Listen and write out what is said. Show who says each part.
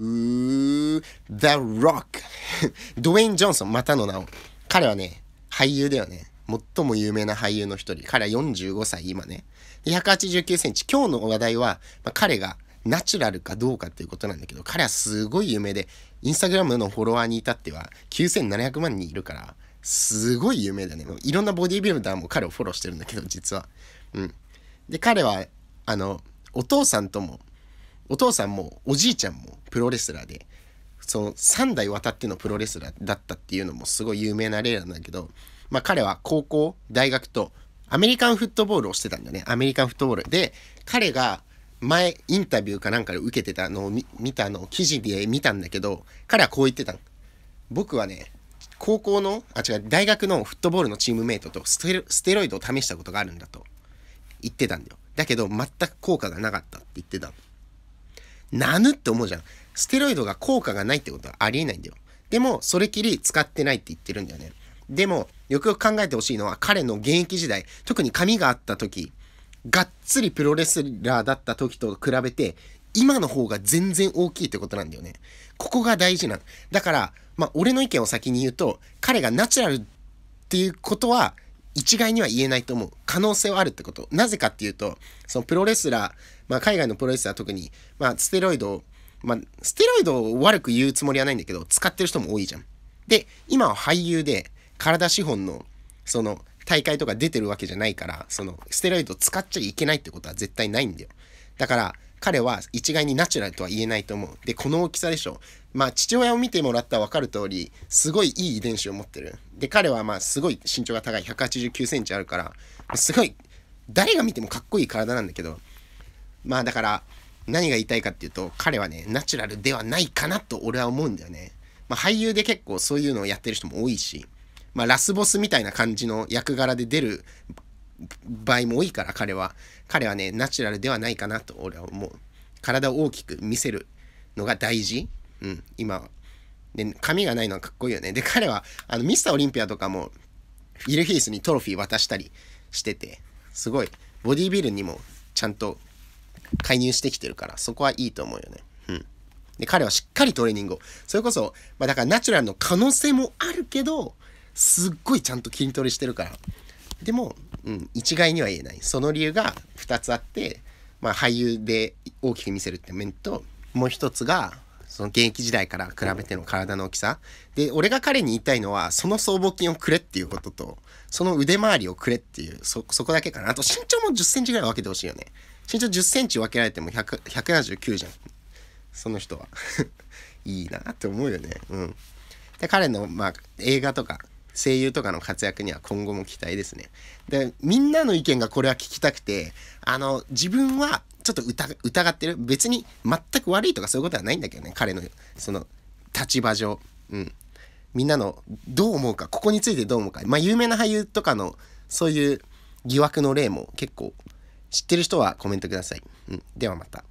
Speaker 1: うー、The Rock ドウェイン・ジョンソン、またの名を。彼はね、俳優だよね。最も有名な俳優の一人。彼は45歳、今ね。189センチ。今日の話題は、まあ、彼がナチュラルかどうかっていうことなんだけど、彼はすごい有名で、インスタグラムのフォロワーに至っては9700万人いるから、すごい有名だね。いろんなボディービルダーも彼をフォローしてるんだけど、実は。うん。で、彼は、あの、お父さんともお父さんもおじいちゃんもプロレスラーでその3代渡ってのプロレスラーだったっていうのもすごい有名な例なんだけど、まあ、彼は高校大学とアメリカンフットボールをしてたんだねアメリカンフットボールで彼が前インタビューかなんかで受けてたのを見たのを記事で見たんだけど彼はこう言ってた僕はね高校のあ違う大学のフットボールのチームメイトとステロイドを試したことがあるんだと言ってたんだよだけど全く効果がなかったって言ってたなぬって思うじゃん。ステロイドが効果がないってことはありえないんだよ。でも、それきり使ってないって言ってるんだよね。でも、よくよく考えてほしいのは、彼の現役時代、特に髪があった時、がっつりプロレスラーだった時と比べて、今の方が全然大きいってことなんだよね。ここが大事なの。だから、まあ、俺の意見を先に言うと、彼がナチュラルっていうことは、一概には言えないと思う。可能性はあるってこと。なぜかっていうと、そのプロレスラー、まあ、海外のプロレスラー特に、まあ、ステロイドを、まあ、ステロイドを悪く言うつもりはないんだけど、使ってる人も多いじゃん。で、今は俳優で、体資本の、その、大会とか出てるわけじゃないから、その、ステロイド使っちゃいけないってことは絶対ないんだよ。だから、彼は一概にナチュラルとは言えないと思う。で、この大きさでしょ。まあ、父親を見てもらったら分かる通り、すごいいい遺伝子を持ってる。で、彼はまあ、すごい身長が高い、189センチあるから、すごい、誰が見てもかっこいい体なんだけど、まあ、だから、何が言いたいかっていうと、彼はね、ナチュラルではないかなと俺は思うんだよね。まあ、俳優で結構そういうのをやってる人も多いし、まあ、ラスボスみたいな感じの役柄で出る倍も多いから彼は彼はねナチュラルではないかなと俺は思う体を大きく見せるのが大事うん今はで髪がないのはかっこいいよねで彼はあのミスターオリンピアとかもイルィースにトロフィー渡したりしててすごいボディービルにもちゃんと介入してきてるからそこはいいと思うよねうんで彼はしっかりトレーニングをそれこそ、まあ、だからナチュラルの可能性もあるけどすっごいちゃんと筋トレしてるからでもうん、一概には言えないその理由が2つあって、まあ、俳優で大きく見せるって面ともう1つがその現役時代から比べての体の大きさで俺が彼に言いたいのはその僧帽筋をくれっていうこととその腕周りをくれっていうそこだけかなあと身長も1 0センチぐらい分けてほしいよね身長1 0センチ分けられても179じゃんその人は いいなって思うよねうんで彼のまあ映画とか声優とかの活躍には今後も期待ですね。で、みんなの意見がこれは聞きたくて、あの、自分はちょっと疑ってる。別に全く悪いとかそういうことはないんだけどね、彼の、その、立場上。うん。みんなのどう思うか、ここについてどう思うか。まあ、有名な俳優とかの、そういう疑惑の例も結構知ってる人はコメントください。うん。ではまた。